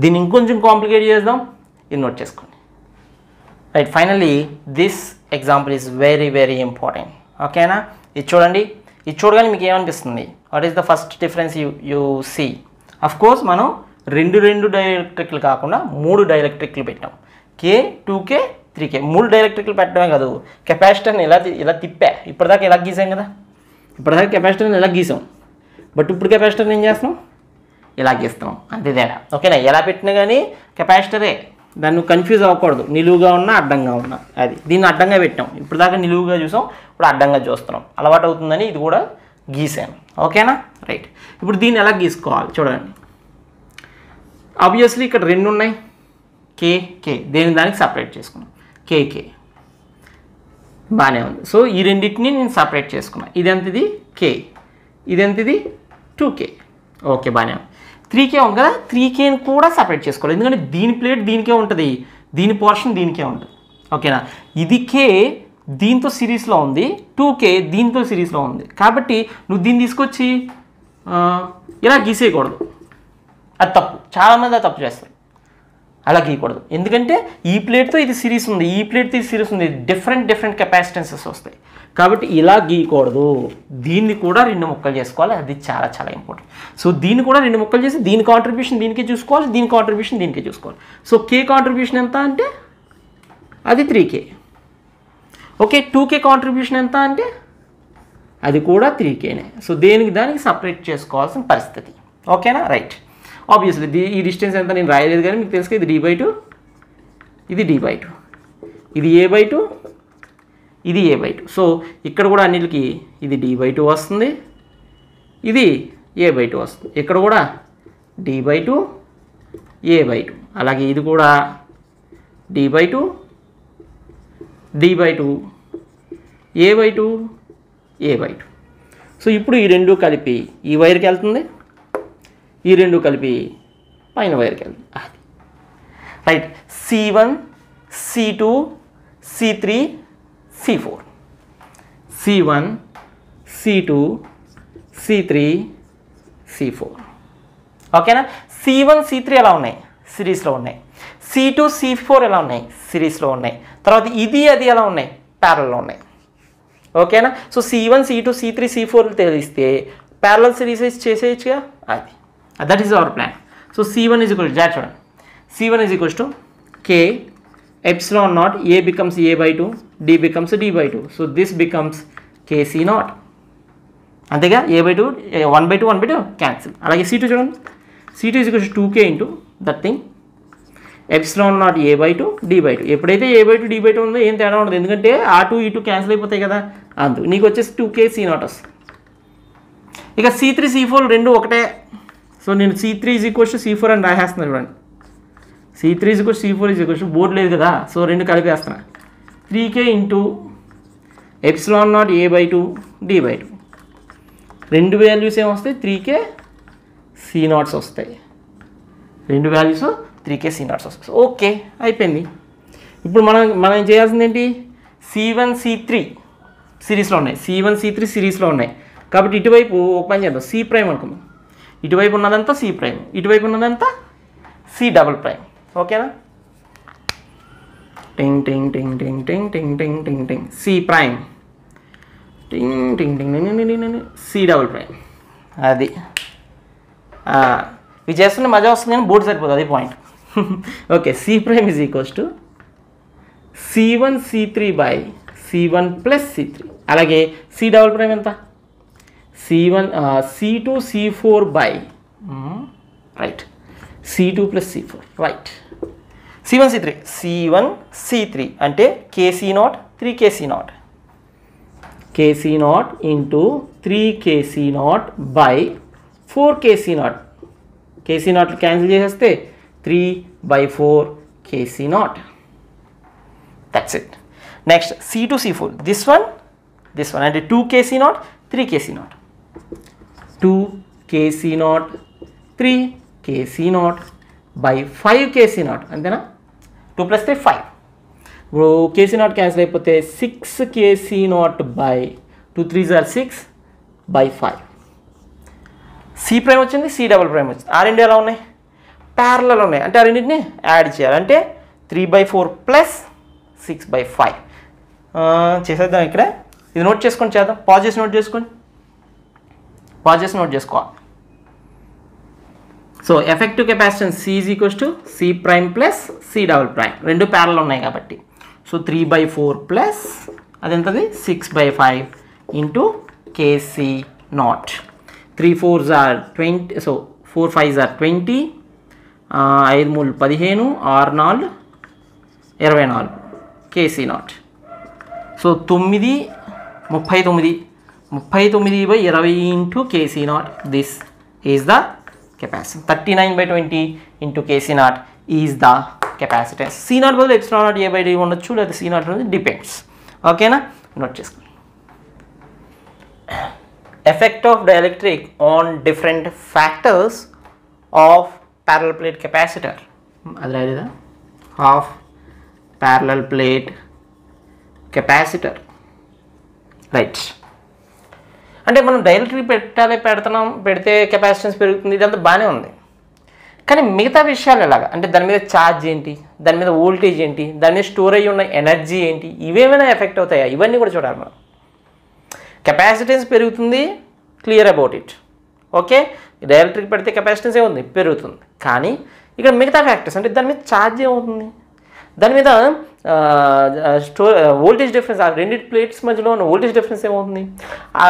దీన్ని ఇంకొంచెం complicate చేద్దాం ఇది note చేసుకోండి right finally this example is very very important ఓకేనా ఇది చూడండి ఇది చూడగానే మీకు ఏమనిపిస్తుంది what is the first difference you you see of course మనం రెండు రెండు డైలెక్ట్రిక్లు కాకుండా మూడు డైలెక్ట్రిక్లు పెట్టాం కే టూ కే త్రీ కే మూడు డైఎలక్ట్రిక్లు పెట్టడమే కాదు కెపాసిటర్ని ఎలా ఇలా తిప్పా ఇప్పటిదాకా ఎలా గీసాం కదా ఇప్పటిదాకా కెపాసిటర్ని ఎలా గీసాం బట్ ఇప్పుడు కెపాసిటర్ని ఏం చేస్తున్నాం ఇలా గీస్తాం అంతే తేడా ఓకేనా ఎలా పెట్టినా కానీ కెపాసిటరే దాన్ని కన్ఫ్యూజ్ అవ్వకూడదు నిలువుగా ఉన్నా అడ్డంగా ఉన్నా అది దీన్ని అడ్డంగా పెట్టాం ఇప్పుడు దాకా నిలువుగా చూసాం ఇప్పుడు అడ్డంగా చూస్తున్నాం అలవాటు అవుతుందని ఇది కూడా గీసాను ఓకేనా రైట్ ఇప్పుడు దీన్ని ఎలా గీసుకోవాలి చూడండి ఆబ్వియస్లీ ఇక్కడ రెండు ఉన్నాయి కే కే దేని దానికి సపరేట్ చేసుకున్నాం కేకే బాగానే ఉంది సో ఈ రెండింటిని నేను సపరేట్ చేసుకున్నాను ఇదెంతది కే ఇదెంతది టూ కే ఓకే బాగానే ఉంది త్రీ కే ఉంది కదా త్రీ కేని కూడా సపరేట్ చేసుకోవాలి ఎందుకంటే దీని ప్లేట్ దీనికే ఉంటుంది దీని పోర్షన్ దీనికే ఉంటుంది ఓకేనా ఇది కే దీంతో సిరీస్లో ఉంది టూ కే దీంతో సిరీస్లో ఉంది కాబట్టి నువ్వు దీన్ని తీసుకొచ్చి ఇలా గీసేయకూడదు అది తప్పు చాలామంది అది తప్పు చేస్తారు అలా గీయకూడదు ఎందుకంటే ఈ ప్లేట్తో ఇది సిరీస్ ఉంది ఈ ప్లేట్తో ఇది సిరీస్ ఉంది డిఫరెంట్ డిఫరెంట్ కెపాసిటెన్సెస్ వస్తాయి కాబట్టి ఇలా గీయకూడదు దీన్ని కూడా రెండు ముక్కలు చేసుకోవాలి అది చాలా చాలా ఇంపార్టెంట్ సో దీన్ని కూడా రెండు ముక్కలు చేసి దీని కాంట్రిబ్యూషన్ దీనికి చూసుకోవాలి దీని కాంట్రిబ్యూషన్ దీనికి చూసుకోవాలి సో కే కాంట్రిబ్యూషన్ ఎంత అంటే అది three k okay two k contribution ఎంత అంటే అది కూడా త్రీ కేనే సో దేనికి దానికి సపరేట్ చేసుకోవాల్సిన పరిస్థితి ఓకేనా రైట్ ఆబ్వియస్లీ ఈ డిస్టెన్స్ ఎంత నేను రాయలేదు కానీ మీకు తెలుసు ఇది డి బై ఇది డి బై ఇది ఏ బై టూ ఇది ఏ బై టూ సో ఇక్కడ కూడా అన్నిటికి ఇది డి బై టూ వస్తుంది ఇది ఏ బై టూ వస్తుంది ఇక్కడ కూడా d by two a by two అలాగే ఇది కూడా d by two d by two a by two a by two so ఇప్పుడు ఈ రెండు కలిపి ఈ వైర్కి వెళ్తుంది ఈ రెండు కలిపి పైన వైర్కి వెళ్తుంది right c one c two c three c4 c1 c2 c3 c4 okay ना c1 c3 అలా ఉన్నాయి సిరీస్ లో ఉన్నాయి c2 c4 అలా ఉన్నాయి సిరీస్ లో ఉన్నాయి తర్వాత ఇది అది అలా ఉన్నాయి parallel లో ఉన్నాయి ఓకేనా so c1 c2 c3 c4 ని తెలియస్తే parallel series చేసేయొచ్చుగా అది that is our plan so c1 = జా చూడా c1 = k ε0 a becomes a / 2 d becomes d by 2. So this becomes kc naught. అంతేగా a by two one by two one by two cancel అలాగే c two చూడండి c two is two k into that thing epsilon naught A by two d by two ఎప్పుడైతే a by two d by two ఉందో ఏం తేడా ఉండదు ఎందుకంటే ఆ two ఈ టూ క్యాన్సిల్ అయిపోతాయి కదా అందు నీకు వచ్చేసి టూ కే సీ నాట్ వస్తుంది ఇక సీ త్రీ సీ ఫోర్ రెండు ఒకటే సో నేను c three is equals c four అని రాసేస్తున్నాను చూడండి c three is equals c four is equals board లేదు కదా సో రెండు కలిపేస్తున్నాను three k into epsilon naught A by two d by two రెండు వాల్యూస్ ఏమొస్తాయి త్రీ కే సి నాట్స్ వస్తాయి రెండు values three k c naughts వస్తాయి okay అయిపోయింది ఇప్పుడు మనం మనం చేయాల్సింది ఏంటి సి వన్ సి త్రీ సిరీస్లో ఉన్నాయి సి వన్ సి త్రీ సిరీస్లో ఉన్నాయి కాబట్టి ఇటువైపు ఒక పని చేద్దాం సి ప్రైమ్ అనుకుందాం ఇటువైపు ఉన్నదంతా సి ప్రైమ్ ఇటువైపు ఉన్నదంతా సి డబల్ ప్రైమ్ ఓకేనా టింగ్ టింగ్ టింగ్ టింగ్ టింగ్ టింగ్ టింగ్ టింగ్ టింగ్ సి ప్రైమ్ టింగ్ టింగ్ టింగ్ సి డబుల్ ప్రైమ్ అది ఇవి చేస్తుంటే మజా వస్తుంది కానీ బోర్డు సరిపోదు అది point okay c prime is equals to c one c three by c one plus c three అలాగే సి డబుల్ ప్రైమ్ ఎంత c one c two c four by right c two plus c four right c one c three c one c three అంటే k c naught three k c naught k c naught into three k c naught by four k c naught k c నాట్లు cancel చేసేస్తే three by four k c naught that's it next c two c four this one this one అంటే two k c naught three k c naught two k c naught three k c naught by five k c naught అంతేనా two plus three five ఇప్పుడు k c naught cancel అయిపోతే six k c naught by two three జార్ six by five c prime వచ్చింది c double prime వచ్చింది ఆ రెండు ఎలా ఉన్నాయి ప్యారలలో ఉన్నాయి అంటే ఆ రెండింటిని యాడ్ చేయాలి అంటే three by four plus six by five చేసేద్దాం ఇక్కడ ఇది నోట్ చేసుకొని చేద్దాం పాజ్ చేసి నోట్ చేసుకోండి పాజ్ చేసి నోట్ చేసుకోవాలి so effective capacitance C is equals to C prime plus C double prime రెండు ప్యారల్ ఉన్నాయి కాబట్టి so three by four plus అది ఎంతది six by five into K C naught three fours are twenty so four fives are twenty ఐదు మూడు పదిహేను ఆరు నాలుగు ఇరవై నాలుగు కేసీ నాట్ సో తొమ్మిది ముప్పై తొమ్మిది ముప్పై తొమ్మిది బై ఇరవై into K C naught this is the capacitance 39 by 20 into kc naught is the capacitance c naught d you want to D that c naught depends. Okay, na? Not just. effect of dielectric on different factors of parallel plate capacitor of parallel plate capacitor right అంటే మనం directory పెట్టాలి పెడుతున్నాం పెడితే capacitance పెరుగుతుంది ఇదంతా బాగానే ఉంది కానీ మిగతా విషయాలు ఎలాగ అంటే దాని మీద ఛార్జ్ ఏంటి దాని మీద ఓల్టేజ్ ఏంటి దాని మీద స్టోర్ అయ్యి ఉన్న ఎనర్జీ ఏంటి ఇవేమైనా ఎఫెక్ట్ అవుతాయా ఇవన్నీ కూడా చూడాలి మనం కెపాసిటెన్స్ పెరుగుతుంది క్లియర్ అబౌట్ ఇట్ ఓకే డైరెక్టరీకి పెడితే కెపాసిటెన్స్ ఏముంది పెరుగుతుంది కానీ ఇక్కడ మిగతా ఫ్యాక్టర్స్ అంటే దాని మీద ఛార్జ్ ఏమవుతుంది దాని మీద స్టోర్ ఓల్టేజ్ డిఫరెన్స్ ఆ రెండు ప్లేట్స్ మధ్యలో ఉన్న ఓల్టేజ్ డిఫరెన్స్ ఏమవుతుంది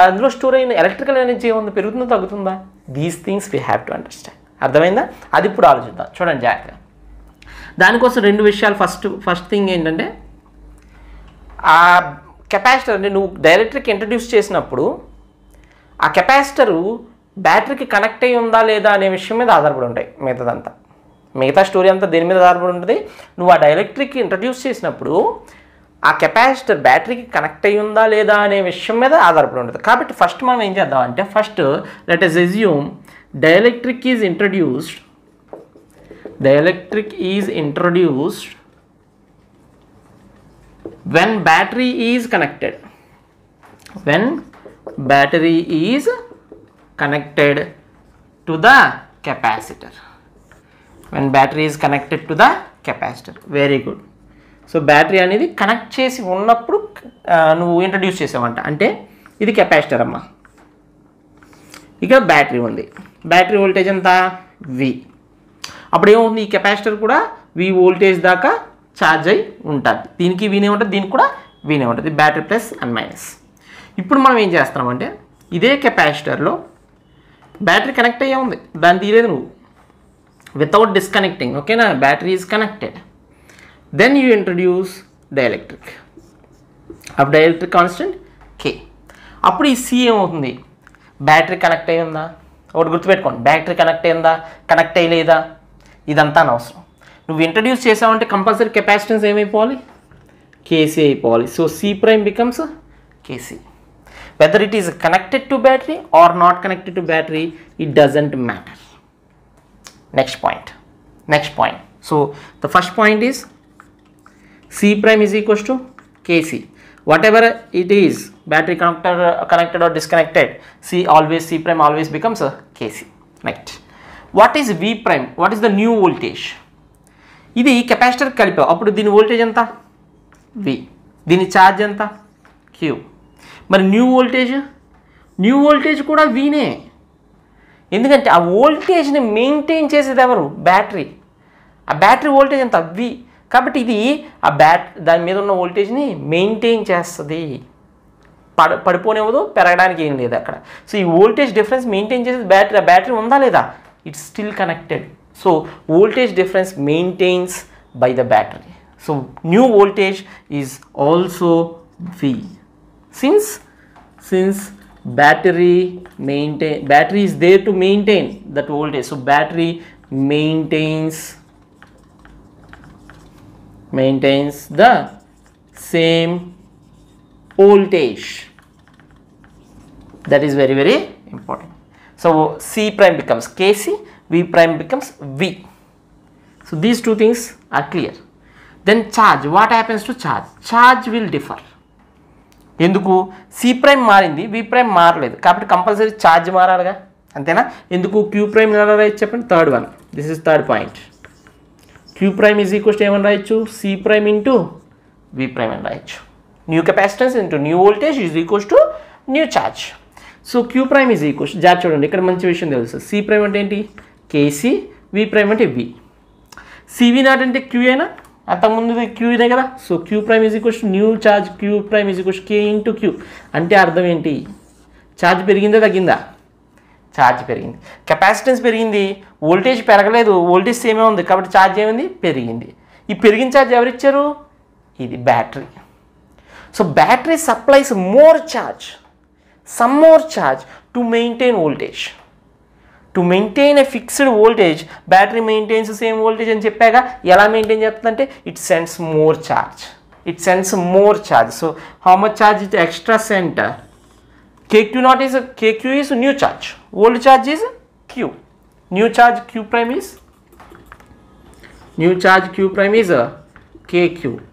అందులో స్టోర్ అయిన ఎలక్ట్రికల్ ఎనర్జీ ఏముంది పెరుగుతుందో తగ్గుతుందా these things we have to understand అర్థమైందా అది ఇప్పుడు ఆలోచిద్దాం చూడండి జాగ్రత్తగా దానికోసం రెండు విషయాలు ఫస్ట్ ఫస్ట్ థింగ్ ఏంటంటే ఆ కెపాసిటర్ అంటే నువ్వు డైరెక్టర్కి ఇంట్రడ్యూస్ చేసినప్పుడు ఆ కెపాసిటరు బ్యాటరీకి కనెక్ట్ అయ్యి ఉందా లేదా అనే విషయం మీద ఆధారపడి ఉంటాయి మిగతాదంతా మిగతా స్టోరీ అంతా దేని మీద ఆధారపడి ఉంటుంది నువ్వు ఆ డైలెక్ట్రిక్ ఇంట్రడ్యూస్ చేసినప్పుడు ఆ కెపాసిటర్ బ్యాటరీకి కనెక్ట్ అయ్యి ఉందా లేదా అనే విషయం మీద ఆధారపడి ఉంటుంది కాబట్టి ఫస్ట్ మనం ఏం చేద్దాం అంటే first let us assume dielectric is introduced dielectric is introduced when battery is connected when battery is connected to the capacitor when battery is connected to the capacitor very good so battery అనేది connect చేసి ఉన్నప్పుడు నువ్వు introduce చేసావంట అంటే ఇది capacitor అమ్మ ఇక battery ఉంది battery voltage ఎంత వి అప్పుడు ఏమవుతుంది ఈ కెపాసిటర్ కూడా వి వోల్టేజ్ దాకా ఛార్జ్ అయి ఉంటుంది దీనికి వీనే ఉంటుంది దీనికి కూడా వీనే ఉంటుంది బ్యాటరీ ప్లస్ అండ్ మైనస్ ఇప్పుడు మనం ఏం చేస్తున్నామంటే ఇదే కెపాసిటర్లో బ్యాటరీ కనెక్ట్ అయ్యే ఉంది దాన్ని తీయలేదు నువ్వు without disconnecting okay now battery is connected then you introduce dielectric of dielectric constant k అప్పుడు ఈ సి ఏమవుతుంది బ్యాటరీ కనెక్ట్ అయి ఉందా ఒకటి గుర్తుపెట్టుకోండి బ్యాటరీ కనెక్ట్ అయిందా కనెక్ట్ అయ్యలేదా ఇదంతా అనవసరం నువ్వు ఇంట్రడ్యూస్ చేసావంటే కంపల్సరీ కెపాసిటెన్స్ ఏమైపోవాలి కేసీ అయిపోవాలి so C prime becomes K C whether it is connected to battery or not connected to battery it doesn't matter next point next point so the first point is c prime is equals to kc whatever it is battery connector connected or disconnected c always c prime always becomes a kc right what is v prime what is the new voltage ఇది capacitor కలిపా అప్పుడు దీని voltage ఎంత వి దీని charge ఎంత queue మరి new voltage new voltage కూడా వీనే ఎందుకంటే ఆ వోల్టేజ్ని మెయింటైన్ చేసేది ఎవరు బ్యాటరీ ఆ బ్యాటరీ వోల్టేజ్ అంత అవి కాబట్టి ఇది ఆ బ్యాట్ దాని మీద ఉన్న వోల్టేజ్ని మెయింటైన్ చేస్తుంది పడ పడిపోనివ్వదు పెరగడానికి ఏం లేదు అక్కడ సో ఈ వోల్టేజ్ డిఫరెన్స్ మెయింటైన్ చేసేది బ్యాటరీ ఆ బ్యాటరీ ఉందా లేదా it's still connected so voltage difference maintains by the battery so new voltage is also V since since battery maintain battery is there to maintain that voltage so battery maintains maintains the same voltage that is very very important so c prime becomes kc v prime becomes v so these two things are clear then charge what happens to charge charge will differ ఎందుకు C prime మారింది V prime మారలేదు కాబట్టి compulsory charge మారాలిగా అంతేనా ఎందుకు queue prime ఎలా రాయొచ్చు చెప్పండి third one this is third point Q prime is equals to ఏమని రాయొచ్చు C prime into V prime అని రాయొచ్చు new capacitance into new voltage is equals to new charge so Q prime is equals జాబ్ చూడండి ఇక్కడ మంచి విషయం తెలుసు సి ప్రైమ్ అంటే ఏంటి కేసీ వి ప్రైమ్ అంటే వి సివి నాట్ అంటే క్యూ అయినా అంతకుముందు క్యూ ఇదే కదా so Q prime is equals new charge Q prime is equals K into Q అంటే అర్థం ఏంటి ఛార్జ్ పెరిగిందా తగ్గిందా ఛార్జ్ పెరిగింది కెపాసిటెన్స్ పెరిగింది వోల్టేజ్ పెరగలేదు వోల్టేజ్ సేమే ఉంది కాబట్టి ఛార్జ్ ఏమైంది పెరిగింది ఈ పెరిగిన ఛార్జ్ ఎవరిచ్చారు ఇది battery so battery supplies more charge some more charge to maintain voltage to maintain a fixed voltage battery maintains same voltage అని చెప్పాక ఎలా మెయింటైన్ చేస్తుందంటే it sends more charge it sends more charge so how much charge it extra sent a K Q naught is K Q is new a old charge Old Q new Q. Q charge Q prime is new charge Q prime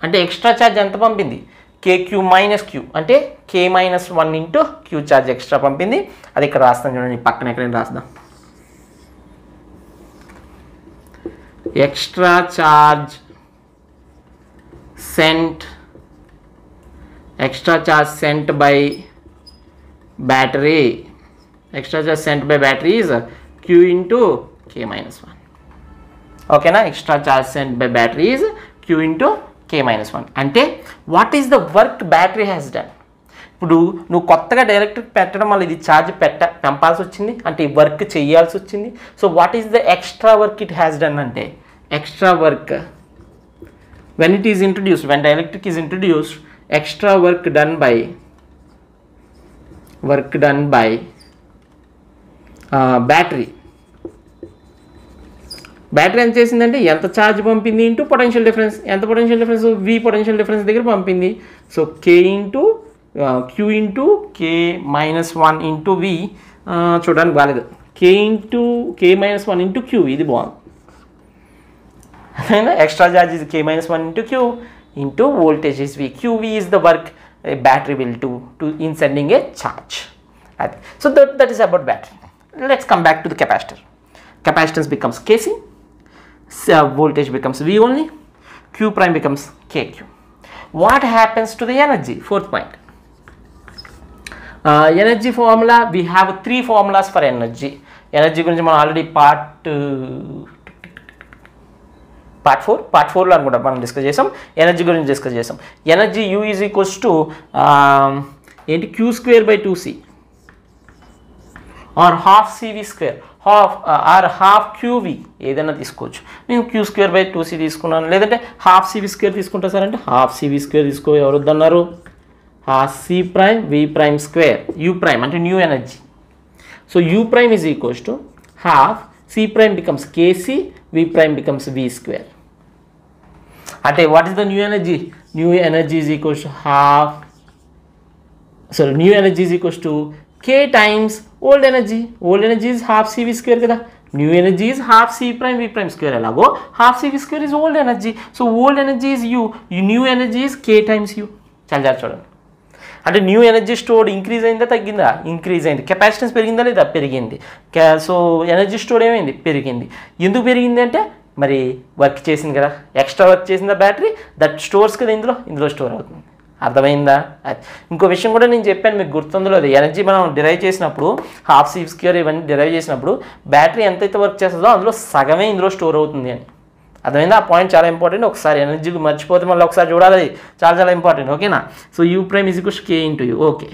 అంటే extra charge ఎంత పంపింది K Q minus Q అంటే K minus one into Q charge extra పంపింది అది ఇక్కడ రాస్తాను చూడండి పక్కన ఎక్కడైనా రాస్తాను extra charge sent extra charge sent by battery extra charge sent by battery is q into k minus 1 okay na extra charge sent by battery is q into k minus 1 ante what is the work battery has done ఇప్పుడు నువ్వు కొత్తగా direct పెట్టడం వల్ల ఇది charge పెట్ట పెంపాల్సి వచ్చింది అంటే work చేయాల్సి వచ్చింది so what is the extra work it has done అంటే extra work when it is introduced when dielectric is introduced extra work done by work done by battery battery ఎంత చేసిందంటే ఎంత ఛార్జ్ పంపింది ఇంటూ పొటెన్షియల్ డిఫరెన్స్ ఎంత potential difference V potential difference దగ్గర పంపింది so K into Uh, q into k minus 1 into v చూడండి uh, వాలేదు k into k minus 1 into q ఇది బాగుంది the extra charge is k minus 1 into q into voltage is V. Q V is the work a battery will do to in sending a charge so that that is about battery let's come back to the capacitor capacitance becomes kc so uh, voltage becomes v only q prime becomes kq what happens to the energy fourth point energy formula we have three formulas for energy energy గురించి మనం already part part four part ఫోర్లో అనుకుంటా మనం discuss చేసాం energy గురించి discuss చేసాం energy U is equals to ఏంటి Q square by two C or half C V square half or half Q V ఏదైనా తీసుకోవచ్చు నేను Q square by two C తీసుకున్నాను లేదంటే హాఫ్ సివి స్క్వేర్ తీసుకుంటా సార్ అంటే హాఫ్ సివి స్క్వేర్ తీసుకో ఎవరు వద్దన్నారు are c prime v prime square u prime అంటే new energy. So u prime is equals to half c prime becomes kc v prime becomes v square. a what is the new energy? New energy is equals to half sorry new energy is equals to k times old energy. Old energy is half cv square new energy is half c prime v prime square elago half c v square is old energy so old energy is u new energy is k times u chala chodandi అంటే new energy stored increase అయిందా తగ్గిందా increase అయింది capacitance పెరిగిందా లేదా పెరిగింది so energy store ఏమైంది పెరిగింది ఎందుకు పెరిగింది అంటే మరి వర్క్ చేసింది కదా ఎక్స్ట్రా వర్క్ చేసిందా బ్యాటరీ దట్ స్టోర్స్ కదా ఇందులో ఇందులో స్టోర్ అవుతుంది అర్థమైందా ఇంకో విషయం కూడా నేను చెప్పాను మీకు గుర్తుందో లేదు ఎనర్జీ మనం డిరైవ్ చేసినప్పుడు హాఫ్ సీఫ్ స్క్యూర్ ఇవన్నీ డిరైవ్ చేసినప్పుడు బ్యాటరీ ఎంతైతే వర్క్ చేస్తుందో అందులో సగమే ఇందులో స్టోర్ అవుతుంది అని అర్థమైంది ఆ పాయింట్ చాలా ఇంపార్టెంట్ ఒకసారి ఎనర్జీ మర్చిపోతే మళ్ళీ ఒకసారి చూడాలి చాలా చాలా ఇంపార్టెంట్ ఓకేనా so U prime is equals K into U okay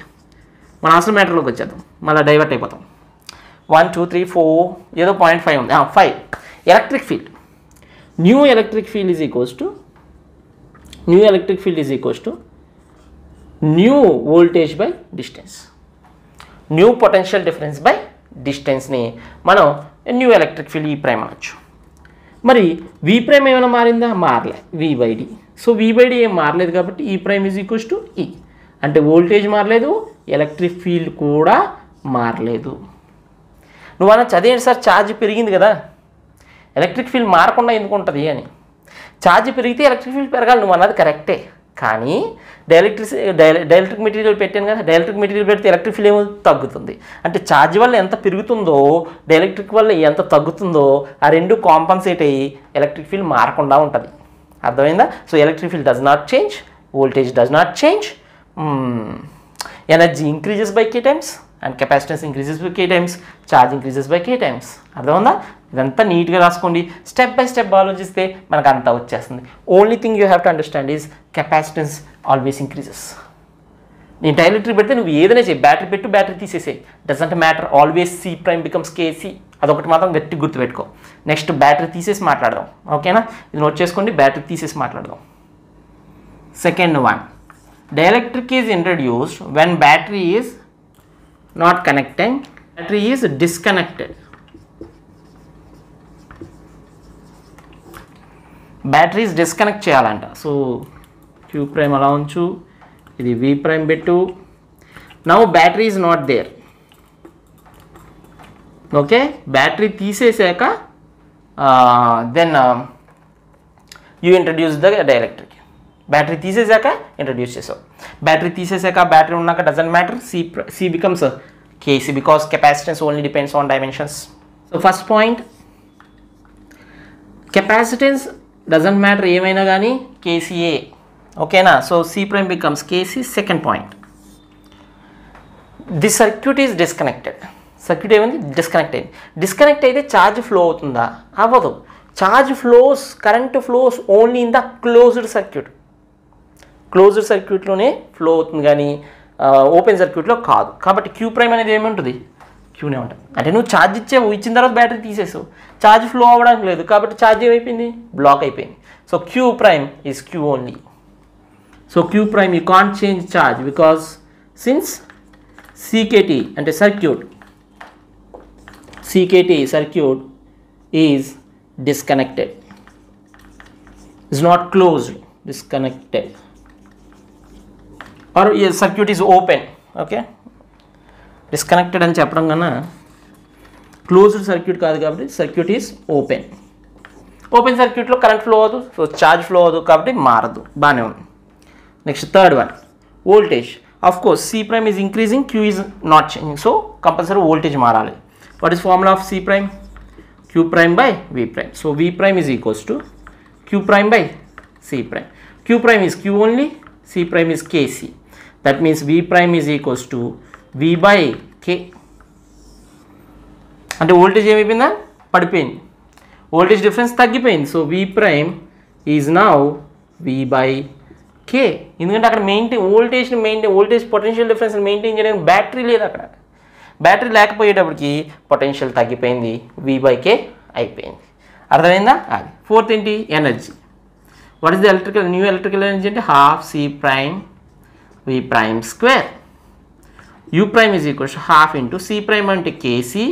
మన అసలు మ్యాటర్లోకి వచ్చేద్దాం మళ్ళీ డైవర్ట్ అయిపోతాం వన్ టూ త్రీ ఫోర్ ఏదో పాయింట్ ఫైవ్ ఉంది five electric field new electric field is equals to new electric field is equals to new voltage by distance new potential difference by డిస్టెన్స్ని మనం new electric field E prime అనొచ్చు మరి వి prime ఏమైనా మారిందా మారలే వి బైడి so we బైడి ఏం మారలేదు కాబట్టి ఈ ప్రైమ్ ఈజ్ ఈక్వల్స్ టు ఈ అంటే వోల్టేజ్ మారలేదు ఎలక్ట్రిక్ ఫీల్డ్ కూడా మారలేదు నువ్వు అన్న చదివేంటి సార్ ఛార్జ్ పెరిగింది కదా ఎలక్ట్రిక్ ఫీల్డ్ మారకుండా ఎందుకు ఉంటుంది అని ఛార్జ్ పెరిగితే ఎలక్ట్రిక్ ఫీల్డ్ పెరగాలి నువ్వు అన్నది కరెక్టే కానీ డై డైఎలక్ట్రిక్ మెటీరియల్ పెట్టాను కదా డైఎలక్ట్రిక్ మెటీరియల్ పెడితే ఎలక్ట్రిక్ ఫ్లేమ్ తగ్గుతుంది అంటే ఛార్జ్ వల్ల ఎంత పెరుగుతుందో డైఎలక్ట్రిక్ వల్ల ఎంత తగ్గుతుందో ఆ రెండు కాంపన్సేట్ అయ్యి ఎలక్ట్రిక్ ఫీల్ మారకుండా ఉంటుంది అర్థమైందా so electric field does not change voltage does not change energy increases by K times and capacitance increases by K times charge increases by K times అర్థమవుందా ఇదంతా నీట్గా రాసుకోండి స్టెప్ బై స్టెప్ ఆలోచిస్తే మనకు అంతా వచ్చేస్తుంది only thing you have to understand is capacitance always increases నేను dielectric పెడితే నువ్వు ఏదైనా చేయి బ్యాటరీ పెట్టు బ్యాటరీ తీసేసే doesn't matter always C prime becomes K C అదొకటి మాత్రం గట్టి గుర్తుపెట్టుకో నెక్స్ట్ బ్యాటరీ తీసేసి మాట్లాడదాం ఓకేనా ఇది నోట్ చేసుకోండి బ్యాటరీ తీసేసి మాట్లాడదాం second one dielectric is introduced when battery is not connecting battery is disconnected batteries disconnect చేయాలంట సో క్యూ ప్రైమ్ అలా ఉంచు ఇది వి ప్రైమ్ పెట్టు now battery is not there okay battery తీసేసాక దెన్ యూ ఇంట్రడ్యూస్ ద డైరెక్టర్కి battery తీసేసాక introduce చేసావు battery తీసేసాక బ్యాటరీ ఉన్నాక doesn't matter C C becomes K C because capacitance only depends on dimensions so first point capacitance doesn't matter ఏమైనా కానీ KCA ఓకేనా so C prime becomes K C second point the circuit is disconnected circuit ఏమైంది disconnect అయింది disconnect అయితే charge flow అవుతుందా అవ్వదు charge flows current flows only in the closed circuit closed సర్క్యూట్లోనే flow అవుతుంది కానీ ఓపెన్ సర్క్యూట్లో కాదు కాబట్టి క్యూ ప్రైమ్ అనేది ఏముంటుంది క్యూనే ఉంటుంది అంటే నువ్వు ఛార్జ్ ఇచ్చే ఇచ్చిన తర్వాత బ్యాటరీ తీసేసావు ఛార్జ్ ఫ్లో అవ్వడానికి లేదు కాబట్టి ఛార్జ్ ఏమైపోయింది బ్లాక్ అయిపోయింది so Q prime is Q only so Q prime you can't change charge because since C K T అంటే circuit C K T circuit is disconnected is not closed disconnected or ఈ circuit is open okay disconnected అని చెప్పడం కన్నా closed circuit కాదు కాబట్టి circuit is open open సర్క్యూట్లో current flow అవదు so charge flow అవదు కాబట్టి మారదు బాగానే ఉంది next third one voltage of course C prime is increasing queue is not changing so compulsory voltage మారాలి what is formula of C prime Q prime by V prime so V prime is equals to Q prime by C prime Q prime is Q only C prime is K C that means V prime is equals to v by K అంటే voltage ఏమైపోయిందా పడిపోయింది voltage difference తగ్గిపోయింది so V prime is now V by K ఎందుకంటే అక్కడ maintain వోల్టేజ్ని maintain voltage potential డిఫరెన్స్ని maintain చేయడానికి battery లేదు అక్కడ బ్యాటరీ లేకపోయేటప్పటికి పొటెన్షియల్ తగ్గిపోయింది వి బై కే అయిపోయింది అర్థమైందా అది ఫోర్త్ ఏంటి energy what is the electrical new electrical energy అంటే half C prime V prime square U prime is equal half into into prime అంటే కేసీ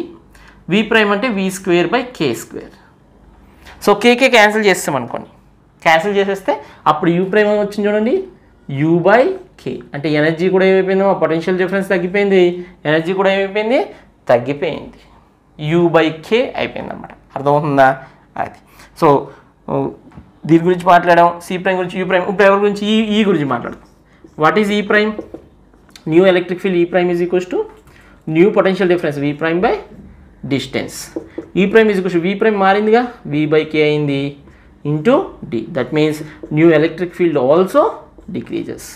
వి ప్రైమ్ అంటే V square by K square so K K cancel చేస్తాం అనుకోండి cancel చేసేస్తే అప్పుడు you prime వచ్చింది చూడండి you by కే అంటే ఎనర్జీ కూడా ఏమైపోయిందో ఆ పొటెన్షియల్ డిఫరెన్స్ తగ్గిపోయింది ఎనర్జీ కూడా ఏమైపోయింది తగ్గిపోయింది యూ బై కే అయిపోయింది అనమాట అర్థమవుతుందా అది సో దీని గురించి మాట్లాడడం సి ప్రైమ్ గురించి యూ ప్రైమ్ ప్రైమ్ గురించి ఈ ఈ గురించి మాట్లాడదాం what is E prime new electric field E prime is equals to new potential difference V prime by distance E prime is equals V prime మారిందిగా V by K అయింది into D that means new electric field also decreases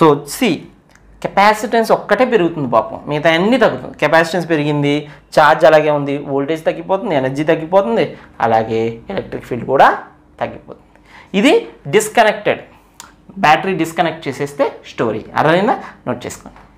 so C capacitance ఒక్కటే పెరుగుతుంది పాపం మిగతా అన్ని తగ్గుతుంది capacitance పెరిగింది charge అలాగే ఉంది వోల్టేజ్ తగ్గిపోతుంది ఎనర్జీ తగ్గిపోతుంది అలాగే ఎలక్ట్రిక్ ఫీల్డ్ కూడా తగ్గిపోతుంది ఇది డిస్కనెక్టెడ్ బ్యాటరీ డిస్కనెక్ట్ చేసేస్తే స్టోరీ అర్థమైందా నోట్ చేసుకోండి